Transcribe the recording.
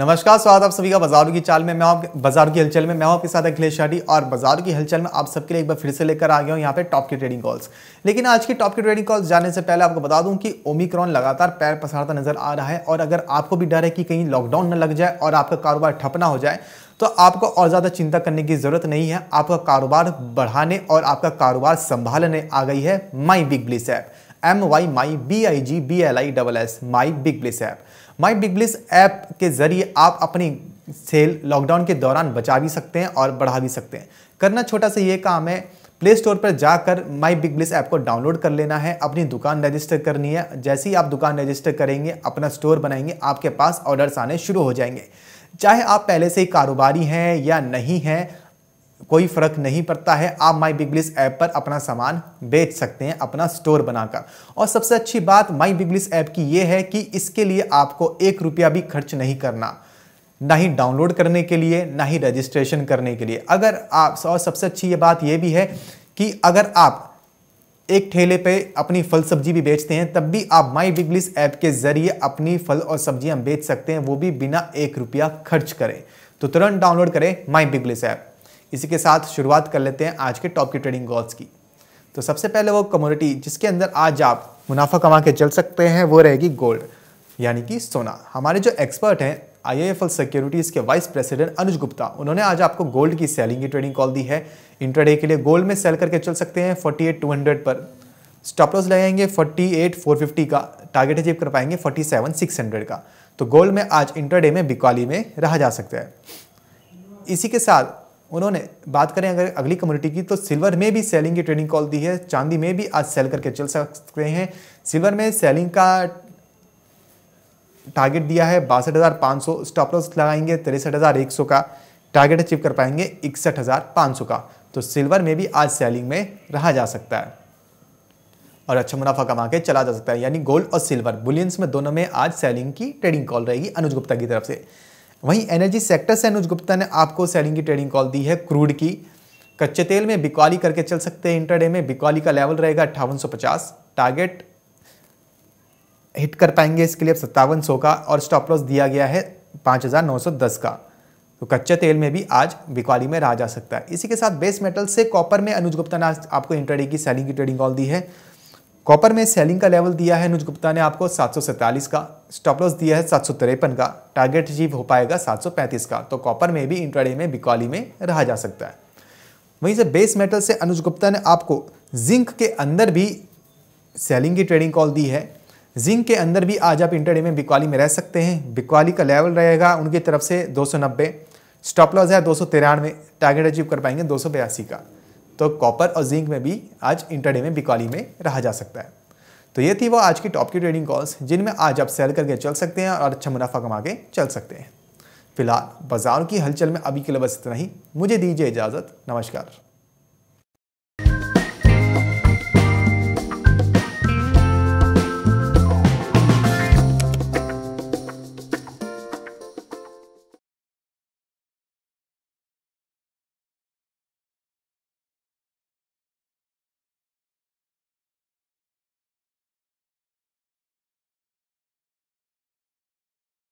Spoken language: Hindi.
नमस्कार स्वागत आप सभी का बाजारों की चाल में मैं आप बाजार की हलचल में मैं आपके साथ अखिलेश शाडी और बाजार की हलचल में आप सबके लिए एक बार फिर से लेकर आ गया हूँ यहाँ पे टॉप की ट्रेडिंग कॉल्स लेकिन आज की टॉप की ट्रेडिंग कॉल्स जाने से पहले आपको बता दूं कि ओमिक्रॉन लगातार पैर पसारता नजर आ रहा है और अगर आपको भी डर है कि कहीं लॉकडाउन न लग जाए और आपका कारोबार ठप ना हो जाए तो आपको और ज़्यादा चिंता करने की ज़रूरत नहीं है आपका कारोबार बढ़ाने और आपका कारोबार संभालने आ गई है my big bliss app M Y my B I G B L I double S my big bliss app my big bliss app के जरिए आप अपनी सेल लॉकडाउन के दौरान बचा भी सकते हैं और बढ़ा भी सकते हैं करना छोटा सा ये काम है प्ले स्टोर पर जाकर माई बिग ब्लिस ऐप को डाउनलोड कर लेना है अपनी दुकान रजिस्टर करनी है जैसे ही आप दुकान रजिस्टर करेंगे अपना स्टोर बनाएंगे आपके पास ऑर्डर्स आने शुरू हो जाएंगे चाहे आप पहले से ही कारोबारी हैं या नहीं हैं कोई फ़र्क नहीं पड़ता है आप माई बिगलिस ऐप पर अपना सामान बेच सकते हैं अपना स्टोर बनाकर और सबसे अच्छी बात माई बिगलिस ऐप की यह है कि इसके लिए आपको एक रुपया भी खर्च नहीं करना ना ही डाउनलोड करने के लिए ना ही रजिस्ट्रेशन करने के लिए अगर आप और सबसे अच्छी ये बात यह भी है कि अगर आप एक ठेले पे अपनी फल सब्जी भी बेचते हैं तब भी आप माई बिगलिस ऐप के जरिए अपनी फल और सब्जियां बेच सकते हैं वो भी बिना एक रुपया खर्च करें तो तुरंत डाउनलोड करें माई बिगलिस ऐप इसी के साथ शुरुआत कर लेते हैं आज के टॉप की ट्रेडिंग गोल्स की तो सबसे पहले वो कम्योडिटी जिसके अंदर आज आप मुनाफा कमा के चल सकते हैं वो रहेगी गोल्ड यानी कि सोना हमारे जो एक्सपर्ट हैं आई सिक्योरिटीज़ के वाइस प्रेसिडेंट अनुज गुप्ता उन्होंने आज आपको गोल्ड की सेलिंग की ट्रेडिंग कॉल दी है इंटरडे के लिए गोल्ड में सेल करके चल सकते हैं फोर्टी एट टू हंड्रेड पर स्टॉप लॉस लगाएंगे फिफ्टी का टारगेट अचीव कर पाएंगे फोर्टी सेवन सिक्स हंड्रेड का तो गोल्ड में आज इंटरडे में बिकवाली में रहा जा सकता है इसी के साथ उन्होंने बात करें अगर अगली कम्युनिटी की तो सिल्वर में भी सेलिंग की ट्रेडिंग कॉल दी है चांदी में भी आज सेल करके चल सकते हैं सिल्वर में सेलिंग का टारगेट दिया है बासठ हज़ार पाँच सौ स्टॉप लॉस लगाएंगे तिरसठ हज़ार एक सौ का टारगेट अचीव कर पाएंगे इकसठ हज़ार पाँच सौ का तो सिल्वर में भी आज सेलिंग में रहा जा सकता है और अच्छा मुनाफा कमा के चला जा सकता है यानी गोल्ड और सिल्वर बुलियंस में दोनों में आज सेलिंग की ट्रेडिंग कॉल रहेगी अनुज गुप्ता की तरफ से वहीं एनर्जी सेक्टर से अनुज गुप्ता ने आपको सेलिंग की ट्रेडिंग कॉल दी है क्रूड की कच्चे तेल में बिकवाली करके चल सकते हैं इंटरडे में बिकवाली का लेवल रहेगा अट्ठावन टारगेट हिट कर पाएंगे इसके लिए सत्तावन का और स्टॉप लॉस दिया गया है 5910 का तो कच्चे तेल में भी आज बिकवाली में रहा जा सकता है इसी के साथ बेस मेटल से कॉपर में अनुज गुप्ता ने आज आपको इंटरडे की सेलिंग की ट्रेडिंग कॉल दी है कॉपर में सेलिंग का लेवल दिया है अनुज गुप्ता ने आपको सात का स्टॉप लॉस दिया है सात का टारगेट अचीव हो पाएगा पैंतीस का तो कॉपर में भी इंट्राडे में बिकॉली में रहा जा सकता है वहीं से बेस मेटल से अनुज गुप्ता ने आपको जिंक के अंदर भी सेलिंग की ट्रेडिंग कॉल दी है जिंक के अंदर भी आज आप इंटरडे में बिकवाली में रह सकते हैं बिकवाली का लेवल रहेगा उनकी तरफ से 290 स्टॉप लॉस है दो सौ तिरानवे टारगेट अचीव कर पाएंगे दो सौ बयासी का तो कॉपर और जिंक में भी आज इंटरडे में बिकॉली में रहा जा सकता है तो ये थी वो आज की टॉप की ट्रेडिंग कॉल्स जिनमें आज आप सेल करके चल सकते हैं और अच्छा मुनाफा कमा के चल सकते हैं फिलहाल बाजार की हलचल में अभी के लिए बस इतना ही मुझे दीजिए इजाज़त नमस्कार